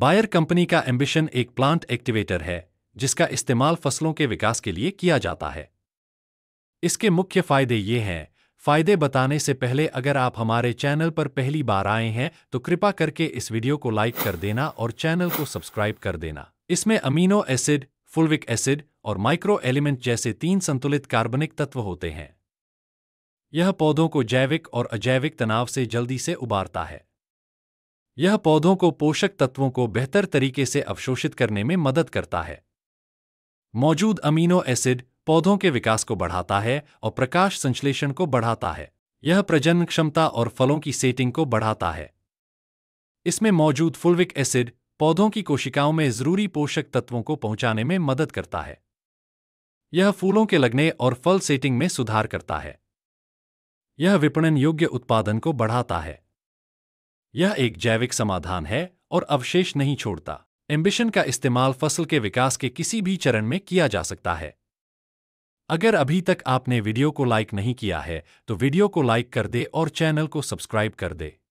buyer company का Ambition एक plant activator है जिसका इस्तेमाल फसलों के विकास के लिए किया जाता है इसके मुख्य फायदे ये हैं फायदे बताने से पहले अगर आप हमारे चैनल पर पहली बार आए हैं तो कृपा करके इस वीडियो को लाइक कर देना और चैनल को सब्सक्राइब कर देना इसमें अमीनो एसिड फुलविक एसिड और माइक्रो एलिमेंट जैसे तीन संतुलित कार्बनिक तत्व होते हैं यह पौधों को जैविक और अजैविक तनाव से जल्दी से उबारता है यह पौधों को पोषक तत्वों को बेहतर तरीके से अवशोषित करने में मदद करता है मौजूद अमीनो एसिड पौधों के विकास को बढ़ाता है और प्रकाश संश्लेषण को बढ़ाता है यह प्रजनन क्षमता और फलों की सेटिंग को बढ़ाता है इसमें मौजूद फुलविक एसिड पौधों की कोशिकाओं में जरूरी पोषक तत्वों को पहुंचाने में मदद करता है यह फूलों के लगने और फल सेटिंग में सुधार करता है यह विपणन योग्य उत्पादन को बढ़ाता है यह एक जैविक समाधान है और अवशेष नहीं छोड़ता एम्बिशन का इस्तेमाल फसल के विकास के किसी भी चरण में किया जा सकता है अगर अभी तक आपने वीडियो को लाइक नहीं किया है तो वीडियो को लाइक कर दे और चैनल को सब्सक्राइब कर दे